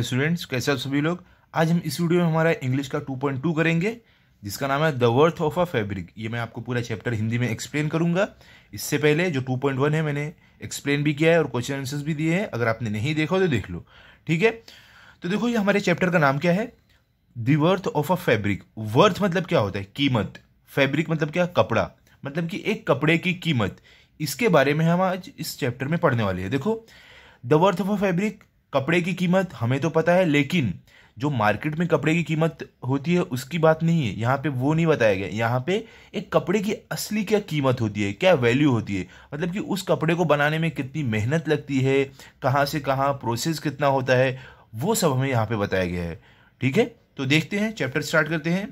Hello students कैसे आप सभी लोग आज हम इस वीडियो में हमारा इंग्लिश का 2.2 करेंगे जिसका नाम है the worth of a fabric ये मैं आपको पूरा चैप्टर हिंदी में एक्सप्लेन करूंगा इससे पहले जो 2.1 है मैंने एक्सप्लेन भी किया है और क्वेश्चन आंसर्स भी दिए हैं अगर आपने नहीं देखा तो देख लो ठीक है तो देखो ये हमारे चैप्टर का नाम क्या है the worth of a fabric worth मतलब क्या होता है कीमत फैब्रिक मतलब क्या कपड़ा मतलब कि एक कपड़े की कीमत इसके बारे में हम आज इस चैप्टर में पढ़ने वाले हैं देखो the worth of a fabric कपड़े की कीमत हमें तो पता है लेकिन जो मार्केट में कपड़े की कीमत होती है उसकी बात नहीं है यहाँ पे वो नहीं बताया गया यहाँ पे एक कपड़े की असली क्या कीमत होती है क्या वैल्यू होती है मतलब कि उस कपड़े को बनाने में कितनी मेहनत लगती है कहाँ से कहाँ प्रोसेस कितना होता है वो सब हमें यहाँ पे बताया गया है ठीक है तो देखते हैं चैप्टर स्टार्ट करते हैं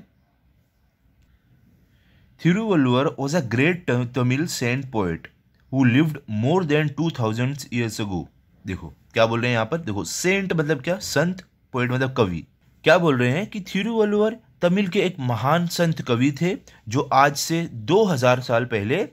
was a great great saint saint poet lived more than two 2000 years ago देखो क्या बोल रहे हैं यहाँ पर देखो सेंट मतलब क्या संत पोइट मतलब कवि क्या बोल रहे हैं कि थिरुवल्लुवर तमिल के एक महान संत कवि थे जो आज से 2000 साल पहले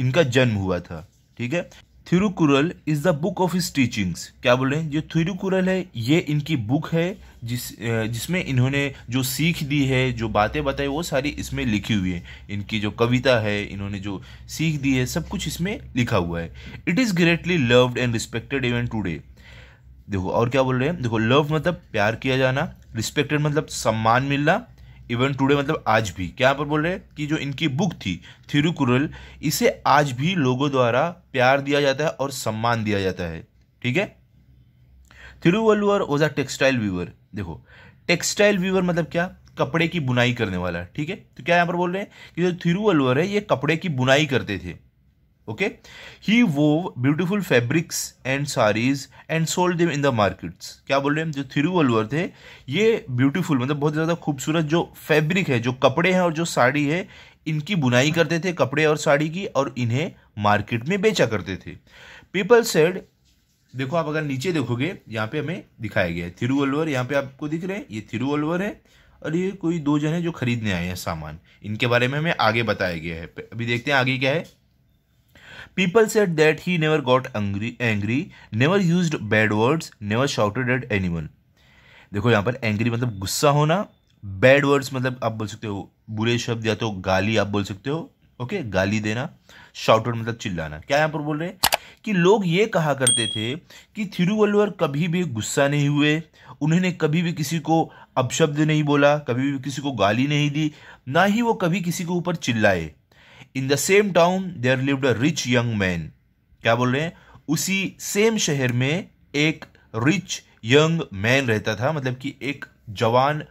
इनका जन्म हुआ था ठीक है Thirukkural is the book of his teachings क्या बोल रहे हैं जो थिरुकुरल है ये इनकी बुक है जिस जिसमें इन्होंने जो सीख दी है जो बातें बताई वो सारी इसमें लिखी हुई है इनकी जो कविता है इन्होंने जो सीख दी है सब कुछ इसमें लिखा हुआ है it is greatly loved and respected even today देखो और क्या बोल रहे हैं देखो लव मतलब प्यार किया जाना रिस्पेक्टेड मतलब सम्मान मिलना इवन टुडे मतलब आज भी क्या पर बोल रहे हैं कि जो इनकी बुक थी थिरुकुरल इसे आज भी लोगों द्वारा प्यार दिया जाता है और सम्मान दिया जाता है ठीक है Thiruvalluvar was a textile weaver देखो टेक्सटाइल व्यूवर मतलब क्या कपड़े की बुनाई करने वाला ठीक है तो क्या यहाँ पर बोल रहे हैं कि जो थिरुवल्लुअर है ये कपड़े की बुनाई करते थे okay he wove beautiful fabrics and saris and sold them in the markets क्या बोल रहे हैं जो थिरुवल्लुवर थे ये ब्यूटीफुल मतलब बहुत ज़्यादा खूबसूरत जो फैब्रिक है जो कपड़े हैं और जो साड़ी है इनकी बुनाई करते थे कपड़े और साड़ी की और इन्हें मार्केट में बेचा करते थे पीपल सेड देखो आप अगर नीचे देखोगे यहाँ पे हमें दिखाया गया है थिरुवल्लुवर यहाँ पे आपको दिख रहे हैं ये थिरुवल्लुवर है और ये कोई दो जन है जो खरीदने आए हैं सामान इनके बारे में हमें आगे बताया गया है अभी देखते हैं आगे क्या है people said that he never got angry never use bad words never never at any देखो यहाँ पर एंग्री मतलब गुस्सा होना बैड वर्ड्स मतलब आप बोल सकते हो बुरे शब्द या तो गाली आप बोल सकते हो ओके गाली देना शाउटआउट मतलब चिल्लाना क्या यहाँ पर बोल रहे हैं कि लोग ये कहा करते थे कि थिरुवल्लुवर कभी भी गुस्सा नहीं हुए उन्होंने कभी भी किसी को अपशब्द नहीं बोला कभी भी किसी को गाली नहीं दी ना ही वो कभी किसी के ऊपर चिल्लाए in the same town there lived a rich young man क्या बोल रहे हैं उसी सेम शहर में एक रिच यंग मैन रहता था मतलब कि एक जवान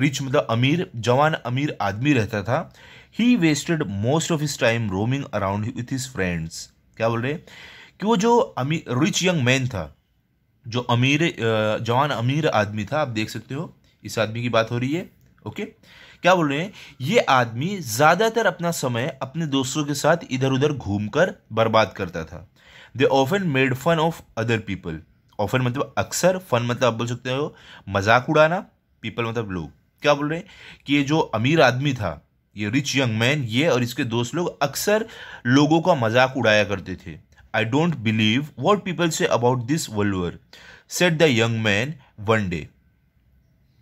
रिच मतलब अमीर जवान अमीर आदमी रहता था he wasted most of his time roaming around with his friends क्या बोल रहे हैं कि वो जो अमीर रिच यंग मैन था जो अमीर जवान अमीर आदमी था आप देख सकते हो इस आदमी की बात हो रही है ओके okay? क्या बोल रहे हैं ये आदमी ज़्यादातर अपना समय अपने दोस्तों के साथ इधर उधर घूमकर बर्बाद करता था they often made fun of other people often मतलब अक्सर फन मतलब आप बोल सकते हो मजाक उड़ाना पीपल मतलब लोग क्या बोल रहे हैं कि ये जो अमीर आदमी था ये रिच यंग मैन ये और इसके दोस्त लोग अक्सर लोगों का मजाक उड़ाया करते थे I don't believe what people say about this world said the young man one day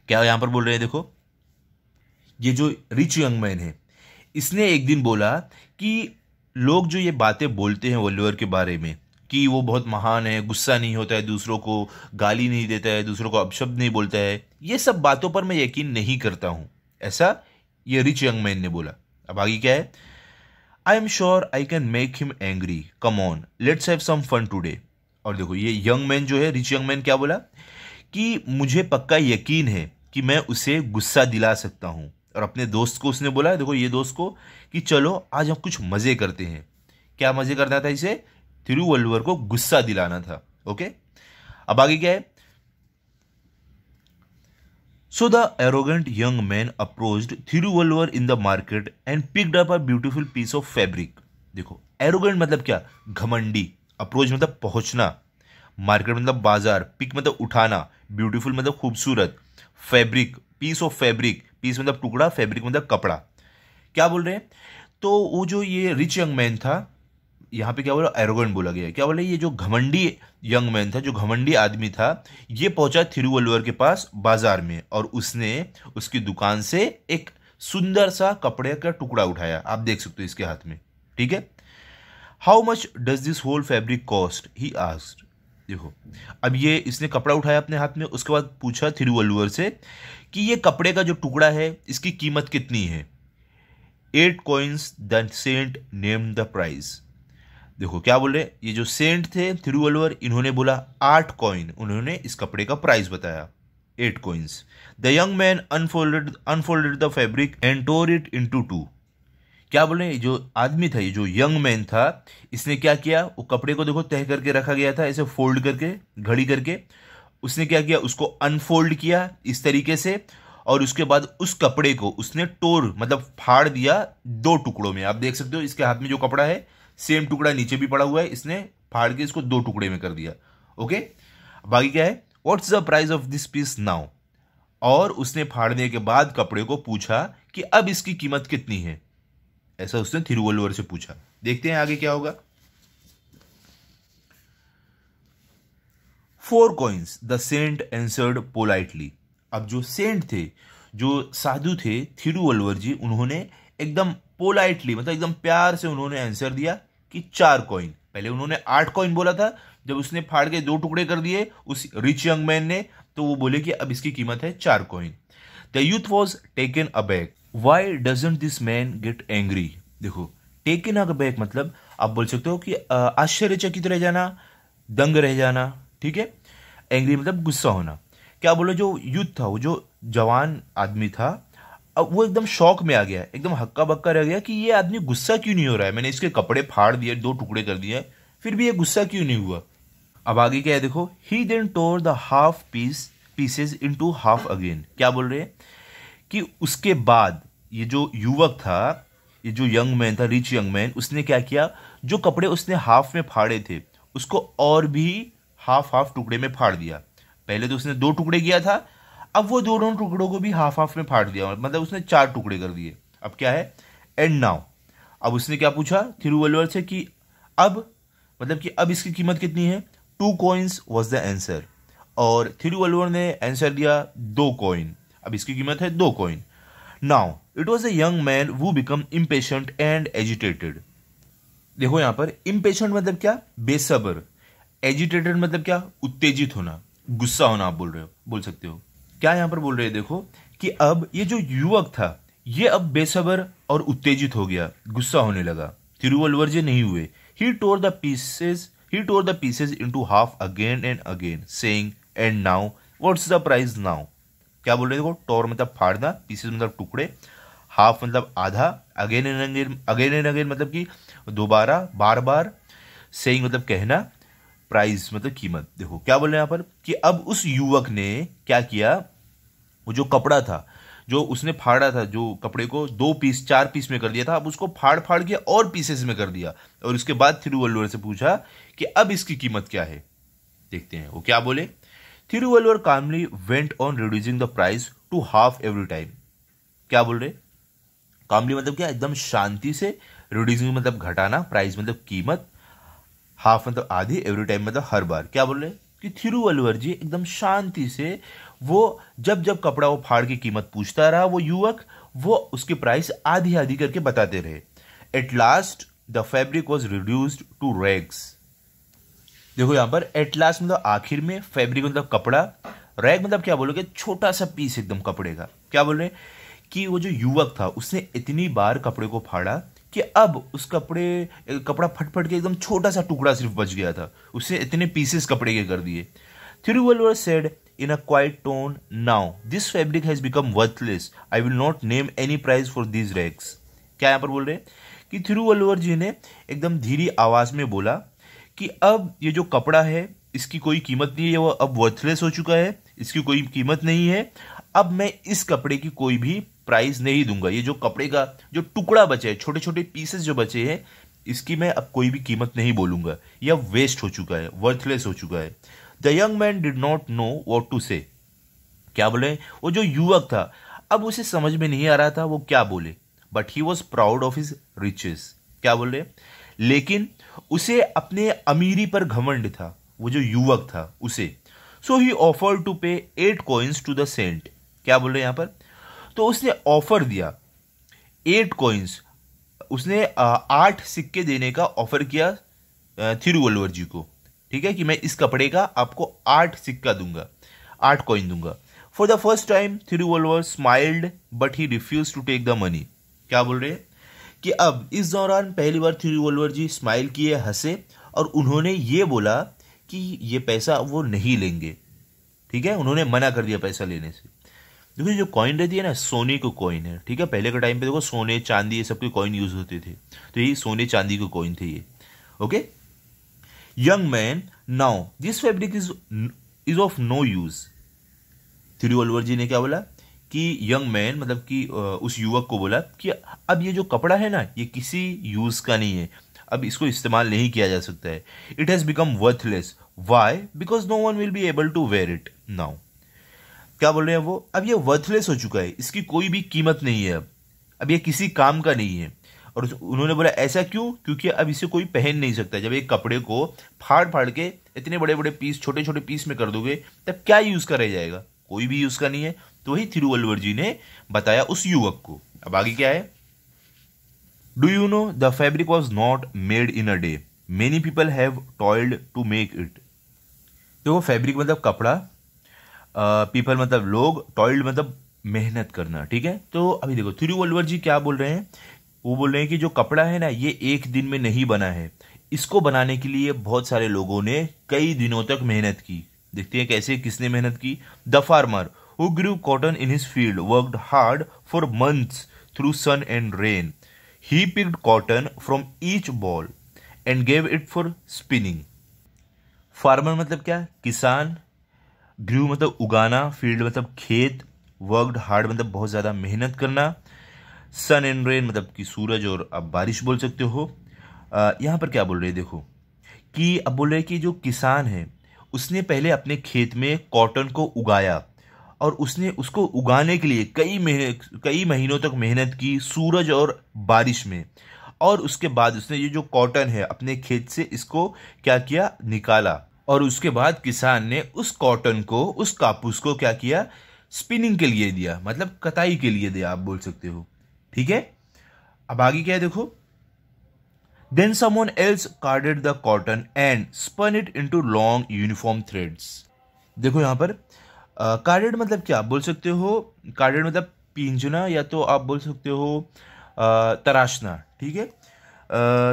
क्या यहां पर बोल रहे हैं देखो ये जो रिच यंग मैन है इसने एक दिन बोला कि लोग जो ये बातें बोलते हैं वल्लवर के बारे में कि वो बहुत महान है गुस्सा नहीं होता है दूसरों को गाली नहीं देता है दूसरों को अपशब्द नहीं बोलता है ये सब बातों पर मैं यकीन नहीं करता हूँ ऐसा ये रिच यंग मैन ने बोला अब आगे क्या है I am sure I can make him angry come on let's have some fun today और देखो ये यंग मैन जो है रिच यंग मैन क्या बोला कि मुझे पक्का यकीन है कि मैं उसे गुस्सा दिला सकता हूँ और अपने दोस्त को उसने बोला देखो ये दोस्त को कि चलो आज हम कुछ मज़े करते हैं क्या मज़े करना था इसे थिरुवल्लुवर को गुस्सा दिलाना था ओके अब आगे क्या है so the arrogant young man approached Thiruvalluvar in the market and picked up a beautiful piece of fabric देखो एरोगेंट मतलब क्या घमंडी अप्रोच मतलब पहुंचना मार्केट मतलब बाजार पिक मतलब उठाना ब्यूटीफुल मतलब खूबसूरत fabric piece of fabric piece मतलब टुकड़ा फैब्रिक मतलब कपड़ा क्या बोल रहे हैं तो वो जो ये रिच यंग मैन था यहाँ पे क्या बोला एरोगन बोला गया क्या बोला ये जो घमंडी यंग मैन था जो घमंडी आदमी था ये पहुंचा थिरुवल्लुवर के पास बाजार में और उसने उसकी दुकान से एक सुंदर सा कपड़े का टुकड़ा उठाया आप देख सकते हो इसके हाथ में ठीक है how much does this whole fabric cost he asked देखो अब ये इसने कपड़ा उठाया अपने हाथ में उसके बाद पूछा थिरुवल्लुवर से कि ये कपड़े का जो टुकड़ा है इसकी कीमत कितनी है eight coins the saint name the price देखो क्या बोल रहे ये जो सेंट थे थिरुवल्लुवर इन्होंने बोला आठ कॉइन उन्होंने इस कपड़े का प्राइस बताया eight coins the young man unfolded unfolded the fabric and tore it into two क्या बोले जो आदमी था ये जो यंग मैन था इसने क्या किया वो कपड़े को देखो तह करके रखा गया था ऐसे फोल्ड करके घड़ी करके उसने क्या किया उसको अनफोल्ड किया इस तरीके से और उसके बाद उस कपड़े को उसने टोर मतलब फाड़ दिया दो टुकड़ों में आप देख सकते हो इसके हाथ में जो कपड़ा है सेम टुकड़ा नीचे भी पड़ा हुआ है इसने फाड़ के इसको दो टुकड़े में कर दिया ओके बाकी क्या है what's the price of this piece now और उसने फाड़ने के बाद कपड़े को पूछा कि अब इसकी कीमत कितनी है ऐसा उसने थिरुवल्लुवर से पूछा देखते हैं आगे क्या होगा four coins the saint answered politely अब जो सेंट थे जो साधु थे थिरुवल्लुवर जी उन्होंने एकदम पोलाइटली मतलब एकदम प्यार से उन्होंने आंसर दिया कि चार कॉइन पहले उन्होंने आठ कॉइन बोला था जब उसने फाड़ के दो टुकड़े कर दिए उस रिच यंग मैन ने तो वो बोले कि अब इसकी कीमत है चार coin the youth was taken aback why doesn't this man get angry देखो टेकन अबैक मतलब आप बोल सकते हो कि आश्चर्यचकित रह जाना दंग रह जाना ठीक है एंग्री मतलब गुस्सा होना क्या बोलो जो यूथ था वो जो जवान आदमी था अब वो एकदम शौक में आ गया एकदम हक्का बक्का रह गया कि ये आदमी गुस्सा क्यों नहीं हो रहा है मैंने इसके कपड़े फाड़ दिए दो टुकड़े कर दिए फिर भी ये गुस्सा क्यों नहीं हुआ अब आगे क्या है देखो he then tore the half piece pieces in two half again क्या बोल रहे हैं कि उसके बाद ये जो युवक था ये जो यंग मैन था रिच यंग मैन उसने क्या किया जो कपड़े उसने हाफ में फाड़े थे उसको और भी हाफ हाफ टुकड़े में फाड़ दिया पहले तो उसने दो टुकड़े किया था अब वो दोनों टुकड़ों को भी हाफ हाफ में फाड़ दिया मतलब उसने चार टुकड़े कर दिए अब क्या है एंड नाउ अब उसने क्या पूछा थिरुवल्लुवर से कि अब मतलब कि अब इसकी कीमत कितनी है two coins was the answer और थिरुवल्लुवर ने आंसर दिया दो कॉइन अब इसकी कीमत है दो coin now it was a young man who become इम्पेश एंड एजुटेटेड देखो यहां पर इम्पेश मतलब क्या बेसबर एजुटेटेड मतलब क्या उत्तेजित होना गुस्सा होना आप बोल रहे हो बोल सकते हो क्या यहां पर बोल रहे हैं देखो कि अब ये जो युवक था ये अब बेसबर और उत्तेजित हो गया गुस्सा होने लगा तिरुवलवर जी नहीं हुए he tore the pieces he tore the pieces in two half again and again सेंग and now what's the price now क्या बोल रहे देखो टोर मतलब फाड़ना पीसेस मतलब टुकड़े हाफ मतलब आधा again and again again and again मतलब कि दोबारा बार बार सेइंग मतलब कहना प्राइस मतलब कीमत देखो क्या बोल रहे हैं यहाँ पर कि अब उस युवक ने क्या किया वो जो कपड़ा था जो उसने फाड़ा था जो कपड़े को दो पीस चार पीस में कर दिया था अब उसको फाड़ फाड़ के और पीसेस में कर दिया और उसके बाद थिरुवल्लुवर से पूछा कि अब इसकी कीमत क्या है देखते हैं वो क्या बोले Thiruvalluvar calmly went on reducing the price to half every time क्या बोल रहे कामली मतलब क्या एकदम शांति से रिड्यूसिंग मतलब घटाना प्राइस मतलब कीमत हाफ मतलब आधी एवरी टाइम मतलब हर बार क्या बोल रहे कि थिरुवल्लुवर जी एकदम शांति से वो जब जब कपड़ा वो फाड़ के कीमत पूछता रहा वो युवक वो उसकी प्राइस आधी आधी करके बताते रहे at last the fabric was reduced to rags देखो यहाँ पर एट लास्ट मतलब आखिर में फैब्रिक मतलब कपड़ा रैग मतलब क्या बोलोगे छोटा सा पीस एकदम कपड़े का क्या बोल रहे कि वो जो युवक था उसने इतनी बार कपड़े को फाड़ा कि अब उस कपड़े कपड़ा फट फट के एकदम छोटा सा टुकड़ा सिर्फ बच गया था उसने इतने पीसेस कपड़े के कर दिए Thiruvalluvar said in a quiet tone now this fabric has become worthless I will not name any price for this rags क्या यहाँ पर बोल रहे हैं कि थिरुवलवर जी ने एकदम धीरी आवाज में बोला कि अब ये जो कपड़ा है इसकी कोई कीमत नहीं है वो अब वर्थलेस हो चुका है इसकी कोई कीमत नहीं है अब मैं इस कपड़े की कोई भी प्राइस नहीं दूंगा ये जो कपड़े का जो टुकड़ा बचे है छोटे छोटे पीसेस जो बचे हैं इसकी मैं अब कोई भी कीमत नहीं बोलूंगा यह वेस्ट हो चुका है वर्थलेस हो चुका है the young man did not know what to say क्या बोले वो जो युवक था अब उसे समझ में नहीं आ रहा था वो क्या बोले but he was proud of his riches क्या बोल रहे हैं लेकिन उसे अपने अमीरी पर घमंड था वो जो युवक था उसे so he offer to pay eight coins to the saint क्या बोल रहे हैं पर तो उसने ऑफर दिया एट कॉइन्स उसने आठ सिक्के देने का ऑफर किया थिरुवल्लुवर जी को ठीक है कि मैं इस कपड़े का आपको आठ सिक्का दूंगा आठ कॉइन दूंगा for the first time Thiruvalluvar smiled but he refuse to take the money क्या बोल रहे हैं कि अब इस दौरान पहली बार वोल्वर जी स्माइल किए हंसे और उन्होंने ये बोला कि ये पैसा वो नहीं लेंगे ठीक है उन्होंने मना कर दिया पैसा लेने से देखो जो कॉइन रहती है ना सोने को कॉइन है ठीक है पहले के टाइम पे देखो सोने चांदी ये सब के कॉइन यूज होते थे तो ये सोने चांदी के कॉइन थे ये okay young man now this fabric is is of no use Valluvar ji ने क्या बोला कि यंग मैन मतलब कि उस युवक को बोला कि अब ये जो कपड़ा है ना ये किसी यूज़ का नहीं है अब इसको इस्तेमाल नहीं किया जा सकता है it has become worthless why because no one will be able to wear it now क्या बोल रहे हैं वो अब ये वर्थलेस हो चुका है इसकी कोई भी कीमत नहीं है अब अब ये किसी काम का नहीं है और उन्होंने बोला ऐसा क्यों क्योंकि अब इसे कोई पहन नहीं सकता जब एक कपड़े को फाड़ फाड़ के इतने बड़े बड़े पीस छोटे छोटे पीस में कर दोगे तब क्या यूज़ का रह जाएगा कोई भी यूज़ का नहीं है तो वही थिरुवल्लुवर जी ने बताया उस युवक को अब आगे क्या है do you know the fabric was not made in a day many people have toiled to make it देखो फैब्रिक मतलब कपड़ा पीपल uh, मतलब लोग टॉयल्ड मतलब मेहनत करना ठीक है तो अभी देखो थिरुवल्लुवर जी क्या बोल रहे हैं वो बोल रहे हैं कि जो कपड़ा है ना ये एक दिन में नहीं बना है इसको बनाने के लिए बहुत सारे लोगों ने कई दिनों तक मेहनत की देखते हैं कैसे किसने मेहनत की the farmer who grew cotton in his field, worked hard for months through sun and rain. He picked cotton from each ball and gave it for spinning. Farmer मतलब क्या किसान ग्रू मतलब उगाना फील्ड मतलब खेत वर्कड हार्ड मतलब बहुत ज़्यादा मेहनत करना सन एंड रेन मतलब कि सूरज और आप बारिश बोल सकते हो यहाँ पर क्या बोल रहे हैं देखो कि अब बोल रहे हैं कि जो किसान है उसने पहले अपने खेत में कॉटन को उगाया और उसने उसको उगाने के लिए कई महीने कई महीनों तक मेहनत की सूरज और बारिश में और उसके बाद उसने ये जो कॉटन है अपने खेत से इसको क्या किया निकाला और उसके बाद किसान ने उस कॉटन को उस कापूस को क्या किया स्पिनिंग के लिए दिया मतलब कताई के लिए दिया आप बोल सकते हो ठीक है अब आगे क्या है देखो then someone else carded the cotton and spun it into long uniform threads देखो यहां पर कार्डेड मतलब क्या बोल सकते हो कार्डेड मतलब पिंजना या तो आप बोल सकते हो तराशना ठीक है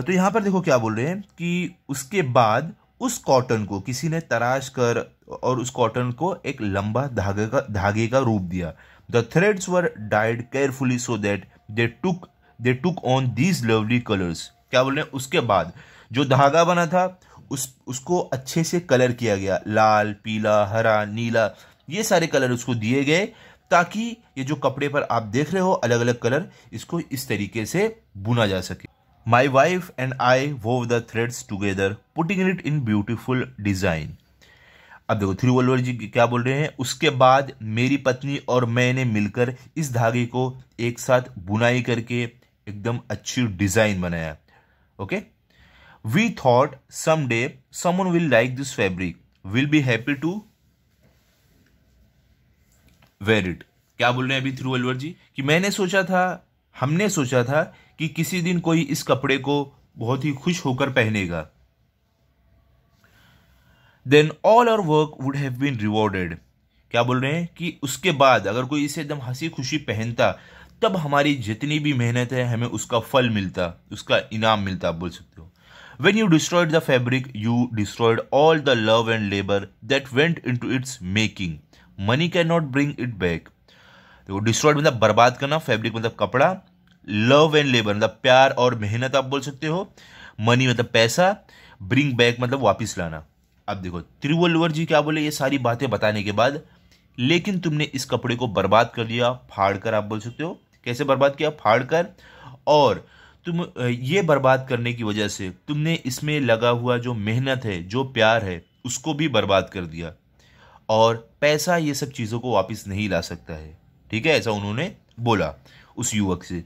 तो यहाँ पर देखो क्या बोल रहे हैं कि उसके बाद उस कॉटन को किसी ने तराश कर और उस कॉटन को एक लंबा धागे का धागे का रूप दिया the threads were dyed carefully so that they took they took on these lovely colours क्या बोल रहे हैं उसके बाद जो धागा बना था उस उसको अच्छे से कलर किया गया लाल पीला हरा नीला ये सारे कलर उसको दिए गए ताकि ये जो कपड़े पर आप देख रहे हो अलग अलग कलर इसको इस तरीके से बुना जा सके my wife and I wove the threads together putting it in beautiful design अब देखो थिरुवल्लुवर जी क्या बोल रहे हैं उसके बाद मेरी पत्नी और मैंने मिलकर इस धागे को एक साथ बुनाई करके एकदम अच्छी डिज़ाइन बनाया okay we thought some day someone will like this fabric will be happy to wear it क्या बोल रहे हैं अभी थ्रू अलवर जी कि मैंने सोचा था हमने सोचा था कि किसी दिन कोई इस कपड़े को बहुत ही खुश होकर पहनेगा then all our work would have been rewarded क्या बोल रहे हैं कि उसके बाद अगर कोई इसे एकदम हंसी खुशी पहनता तब हमारी जितनी भी मेहनत है हमें उसका फल मिलता उसका इनाम मिलता आप बोल सकते हो when you destroyed the fabric you destroyed all the love and labour that went into its making money can not bring it back देखो डिस्ट्रॉयड मतलब बर्बाद करना फैब्रिक मतलब कपड़ा लव एंड लेबर मतलब प्यार और मेहनत आप बोल सकते हो मनी मतलब पैसा ब्रिंग बैक मतलब वापस लाना अब देखो त्रिवोलवर जी क्या बोले ये सारी बातें बताने के बाद लेकिन तुमने इस कपड़े को बर्बाद कर दिया फाड़ कर आप बोल सकते हो कैसे बर्बाद किया फाड़ कर और तुम ये बर्बाद करने की वजह से तुमने इसमें लगा हुआ जो मेहनत है जो प्यार है उसको भी बर्बाद कर दिया और पैसा ये सब चीज़ों को वापस नहीं ला सकता है ठीक है ऐसा उन्होंने बोला उस युवक से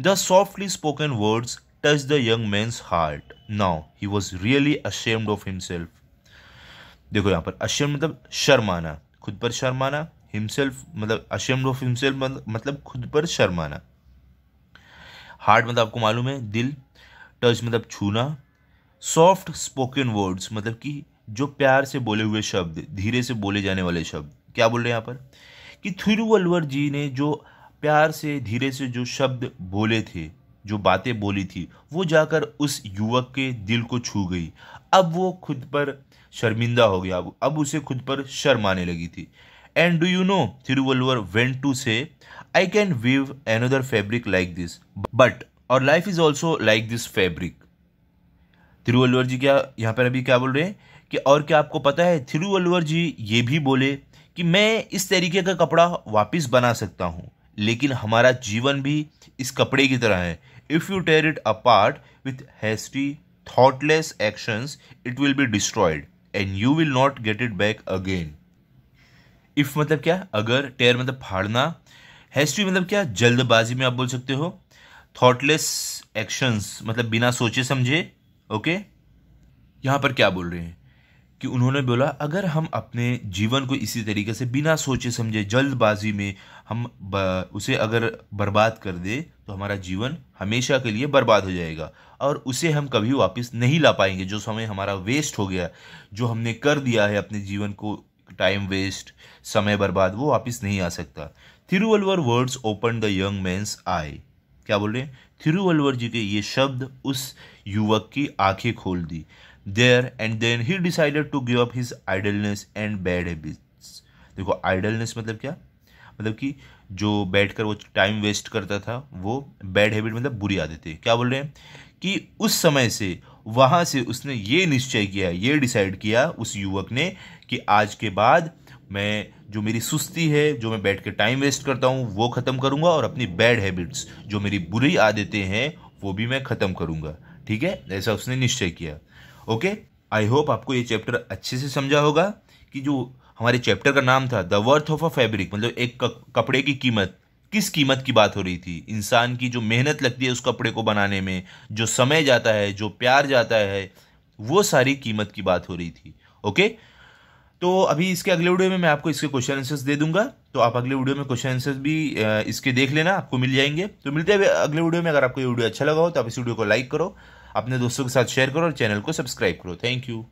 the softly spoken words touch the young man's heart now he was really ashamed of himself देखो यहाँ पर अशेम मतलब शर्माना खुद पर शर्माना हिमसेल्फ मतलब अशेम्ड ऑफ हिमसेल्फ मतलब खुद पर शर्माना हार्ट मतलब आपको मालूम है दिल टच मतलब छूना सॉफ्ट स्पोकन वर्ड्स मतलब कि जो प्यार से बोले हुए शब्द धीरे से बोले जाने वाले शब्द क्या बोल रहे हैं यहाँ पर कि थिरुवल्लवर जी ने जो प्यार से धीरे से जो शब्द बोले थे जो बातें बोली थी वो जाकर उस युवक के दिल को छू गई अब वो खुद पर शर्मिंदा हो गया अब उसे खुद पर शर्म आने लगी थी and do you know Thiruvalluvar went to say I can weave another fabric like this but our life is also like this fabric Thiruvalluvar ji क्या यहाँ पर अभी क्या बोल रहे हैं कि और क्या आपको पता है थिरुवलवर जी ये भी बोले कि मैं इस तरीके का कपड़ा वापस बना सकता हूँ लेकिन हमारा जीवन भी इस कपड़े की तरह है if you tear it apart with hasty thoughtless actions it will be destroyed and you will not get it back again if मतलब क्या अगर टेयर मतलब फाड़ना हैस्ट्री मतलब क्या जल्दबाजी में आप बोल सकते हो थॉटलेस एक्शंस मतलब बिना सोचे समझे ओके यहाँ पर क्या बोल रहे हैं कि उन्होंने बोला अगर हम अपने जीवन को इसी तरीके से बिना सोचे समझे जल्दबाजी में हम उसे अगर बर्बाद कर दे तो हमारा जीवन हमेशा के लिए बर्बाद हो जाएगा और उसे हम कभी वापस नहीं ला पाएंगे जो समय हमारा वेस्ट हो गया जो हमने कर दिया है अपने जीवन को टाइम वेस्ट समय बर्बाद वो वापस नहीं आ सकता Thiruvalluvar words open the young man's eye क्या बोल रहे हैं थिरुवलवर जी के ये शब्द उस युवक की आंखें खोल दी there and then he decided to give up his idleness and bad habits देखो idleness मतलब क्या मतलब कि जो बैठकर वो टाइम वेस्ट करता था वो बैड हैबिट मतलब बुरी आदतें क्या बोल रहे हैं कि उस समय से वहाँ से उसने ये निश्चय किया ये डिसाइड किया उस युवक ने कि आज के बाद मैं जो मेरी सुस्ती है जो मैं बैठ के टाइम वेस्ट करता हूँ वो ख़त्म करूँगा और अपनी बैड हैबिट्स जो मेरी बुरी आदतें हैं वो भी मैं ख़त्म करूँगा ठीक है ऐसा उसने निश्चय किया ओके आई होप आपको ये चैप्टर अच्छे से समझा होगा कि जो हमारे चैप्टर का नाम था the worth of a fabric मतलब एक कपड़े की कीमत किस कीमत की बात हो रही थी इंसान की जो मेहनत लगती है उस कपड़े को बनाने में जो समय जाता है जो प्यार जाता है वो सारी कीमत की बात हो रही थी ओके तो अभी इसके अगले वीडियो में मैं आपको इसके क्वेश्चन आंसर्स दे दूंगा तो आप अगले वीडियो में क्वेश्चन आंसर्स भी इसके देख लेना आपको मिल जाएंगे तो मिलते हैं अगले वीडियो में अगर आपको ये वीडियो अच्छा लगा हो तो आप इस वीडियो को लाइक करो अपने दोस्तों के साथ शेयर करो और चैनल को सब्सक्राइब करो थैंक यू